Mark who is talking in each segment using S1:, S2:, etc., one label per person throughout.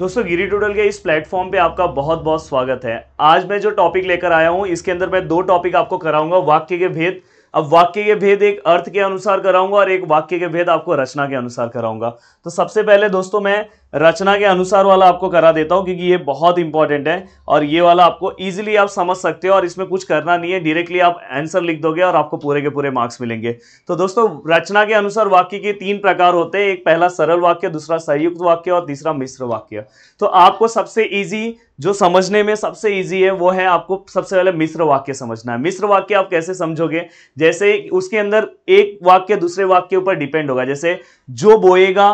S1: दोस्तों गिरी टूडल के इस प्लेटफॉर्म पे आपका बहुत बहुत स्वागत है आज मैं जो टॉपिक लेकर आया हूँ इसके अंदर मैं दो टॉपिक आपको कराऊंगा वाक्य के भेद अब वाक्य के भेद एक अर्थ के अनुसार कराऊंगा और एक वाक्य के भेद आपको रचना के अनुसार कराऊंगा तो सबसे पहले दोस्तों मैं रचना के अनुसार वाला आपको करा देता हूं क्योंकि ये बहुत इंपॉर्टेंट है और ये वाला आपको इजीली आप समझ सकते हो और इसमें कुछ करना नहीं है डायरेक्टली आप आंसर लिख दोगे और आपको पूरे के पूरे मार्क्स मिलेंगे तो दोस्तों रचना के अनुसार वाक्य के तीन प्रकार होते हैं एक पहला सरल वाक्य दूसरा संयुक्त वाक्य और तीसरा मिश्र वाक्य तो आपको सबसे ईजी जो समझने में सबसे ईजी है वो है आपको सबसे पहले मिश्र वाक्य समझना है मिश्र वाक्य आप कैसे समझोगे जैसे उसके अंदर एक वाक्य दूसरे वाक्य ऊपर डिपेंड होगा जैसे जो बोएगा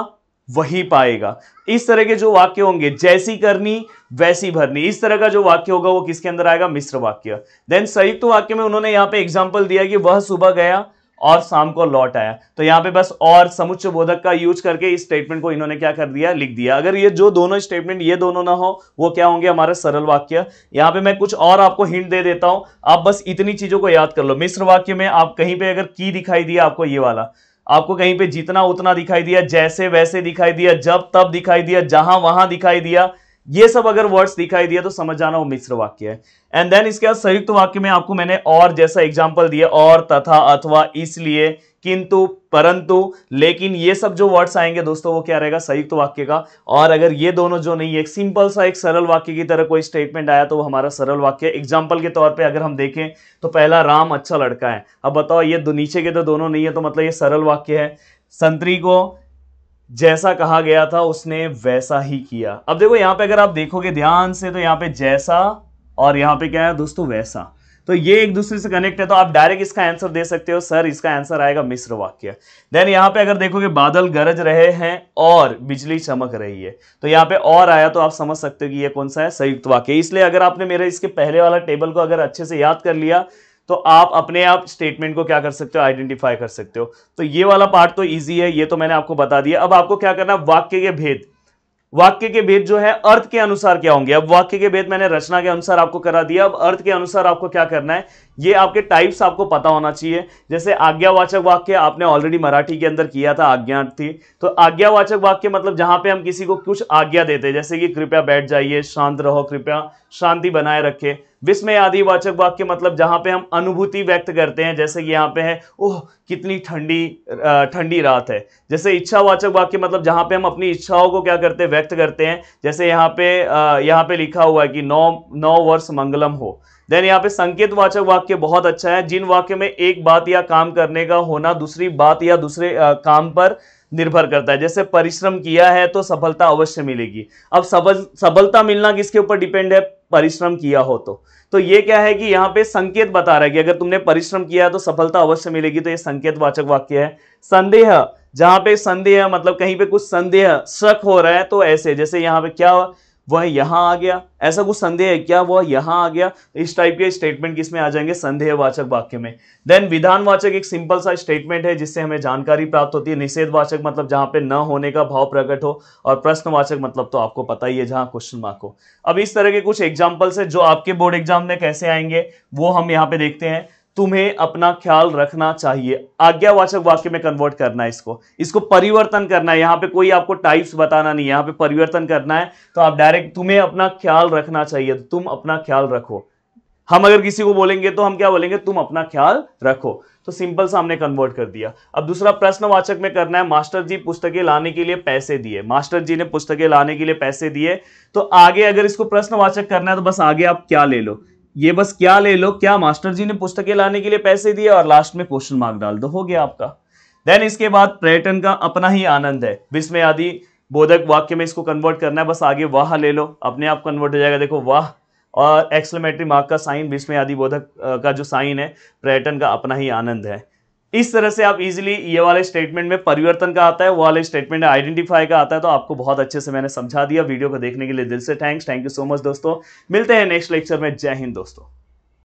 S1: वही पाएगा इस तरह के जो वाक्य होंगे जैसी करनी वैसी भरनी इस तरह का जो वाक्य होगा वो किसके अंदर आएगा मिश्र वाक्य देन संयुक्त तो वाक्य में उन्होंने यहां पे एग्जाम्पल दिया कि वह सुबह गया और शाम को लौट आया तो यहां पे बस और समुच्च बोधक का यूज करके इस स्टेटमेंट को इन्होंने क्या कर दिया लिख दिया अगर ये जो दोनों स्टेटमेंट ये दोनों ना हो वो क्या होंगे हमारे सरल वाक्य यहां पे मैं कुछ और आपको हिंट दे देता हूं आप बस इतनी चीजों को याद कर लो मिश्र वाक्य में आप कहीं पे अगर की दिखाई दिया आपको ये वाला आपको कहीं पे जीतना उतना दिखाई दिया जैसे वैसे दिखाई दिया जब तब दिखाई दिया जहां वहां दिखाई दिया ये सब अगर वर्ड्स दिखाई दिया तो समझ जाना वो मिश्र वाक्य है एंड देन इसके बाद संयुक्त वाक्य में आपको मैंने और जैसा एग्जाम्पल दिया और तथा अथवा इसलिए किंतु परंतु लेकिन ये सब जो वर्ड्स आएंगे दोस्तों वो क्या रहेगा संयुक्त वाक्य का और अगर ये दोनों जो नहीं है सिंपल सा एक सरल वाक्य की तरह कोई स्टेटमेंट आया तो वो हमारा सरल वाक्य एग्जाम्पल के तौर पे अगर हम देखें तो पहला राम अच्छा लड़का है अब बताओ ये नीचे के तो दोनों नहीं है तो मतलब ये सरल वाक्य है संतरी को जैसा कहा गया था उसने वैसा ही किया अब देखो यहां पे अगर आप देखोगे ध्यान से तो यहां पे जैसा और यहां पे क्या है दोस्तों वैसा तो ये एक दूसरे से कनेक्ट है तो आप डायरेक्ट इसका आंसर दे सकते हो सर इसका आंसर आएगा मिश्र वाक्य देन यहां पे अगर देखोगे बादल गरज रहे हैं और बिजली चमक रही है तो यहां पे और आया तो आप समझ सकते हो कि ये कौन सा है संयुक्त वाक्य इसलिए अगर आपने मेरे इसके पहले वाला टेबल को अगर अच्छे से याद कर लिया तो आप अपने आप स्टेटमेंट को क्या कर सकते हो आइडेंटिफाई कर सकते हो तो ये वाला पार्ट तो ईजी है ये तो मैंने आपको बता दिया अब आपको क्या करना है वाक्य के भेद वाक्य के भेद जो है अर्थ के अनुसार क्या होंगे अब वाक्य के भेद मैंने रचना के अनुसार आपको करा दिया अब अर्थ के अनुसार आपको क्या करना है ये आपके टाइप्स आपको पता होना चाहिए जैसे आज्ञावाचक वाक्य आपने ऑलरेडी मराठी के अंदर किया था आज्ञा थी तो आज्ञावाचक वाक्य मतलब जहां पे हम किसी को कुछ आज्ञा देते हैं जैसे कि कृपया बैठ जाइए शांत रहो कृपया शांति बनाए रखे विस्मय आदि वाचक वाक्य मतलब जहां पे हम अनुभूति व्यक्त करते हैं जैसे कि यहाँ पे है ओह कितनी ठंडी ठंडी रात है जैसे इच्छावाचक वाक्य मतलब जहां पे हम अपनी इच्छाओं को क्या करते हैं व्यक्त करते हैं जैसे यहाँ पे यहाँ पे लिखा हुआ है कि नौ नौ वर्ष मंगलम हो देन यहाँ पे संकेत वाचक वाक्य बहुत अच्छा है जिन वाक्य में एक बात या काम करने का होना दूसरी बात या दूसरे काम पर निर्भर करता है जैसे परिश्रम किया है तो सफलता अवश्य मिलेगी अब सबल सफलता मिलना किसके ऊपर डिपेंड है परिश्रम किया हो तो तो ये क्या है कि यहाँ पे संकेत बता रहा है कि अगर तुमने परिश्रम किया है तो सफलता अवश्य मिलेगी तो ये संकेत वाचक वाक्य है संदेह जहां पे संदेह मतलब कहीं पे कुछ संदेह शक हो रहा है तो ऐसे जैसे यहाँ पे क्या हुआ? वह यहां आ गया ऐसा कुछ संदेह है क्या वह यहां आ गया इस टाइप के स्टेटमेंट किसमें आ जाएंगे संदेहवाचक वाक्य में देन विधानवाचक एक सिंपल सा स्टेटमेंट है जिससे हमें जानकारी प्राप्त होती है निषेधवाचक मतलब जहां पे न होने का भाव प्रकट हो और प्रश्नवाचक मतलब तो आपको पता ही है जहां क्वेश्चन मार्क हो अब इस तरह के कुछ एग्जाम्पल्स है जो आपके बोर्ड एग्जाम में कैसे आएंगे वो हम यहाँ पे देखते हैं तुम्हें अपना ख्याल रखना चाहिए आज्ञावाचक वाक्य में कन्वर्ट करना है इसको इसको परिवर्तन करना है यहां पे कोई आपको टाइप्स बताना नहीं है पे परिवर्तन करना है तो आप डायरेक्ट तुम्हें अपना ख्याल रखना चाहिए तो तुम अपना ख्याल रखो हम अगर किसी को बोलेंगे तो हम क्या बोलेंगे तुम अपना ख्याल रखो तो सिंपल सा हमने कन्वर्ट कर दिया अब दूसरा प्रश्नवाचक में करना है मास्टर जी पुस्तकें लाने के लिए पैसे दिए मास्टर जी ने पुस्तकें लाने के लिए पैसे दिए तो आगे अगर इसको प्रश्नवाचक करना है तो बस आगे आप क्या ले लो ये बस क्या ले लो क्या मास्टर जी ने पुस्तकें लाने के लिए पैसे दिए और लास्ट में क्वेश्चन मार्क डाल दो हो गया आपका देन इसके बाद पर्यटन का अपना ही आनंद है विस्मय आदि बोधक वाक्य में इसको कन्वर्ट करना है बस आगे वाह ले लो अपने आप कन्वर्ट हो जाएगा देखो वाह और एक्सलेमेटरी मार्क का साइन विस्मय आदि बोधक का जो साइन है पर्यटन का अपना ही आनंद है इस तरह से आप इजिली ये वाले स्टेटमेंट में परिवर्तन का आता है वो वाले स्टेटमेंट में आइडेंटिफाई का आता है तो आपको बहुत अच्छे से मैंने समझा दिया वीडियो को देखने के लिए दिल से thanks thank you so much दोस्तों मिलते हैं नेक्स्ट लेक्चर में जय हिंद दोस्तों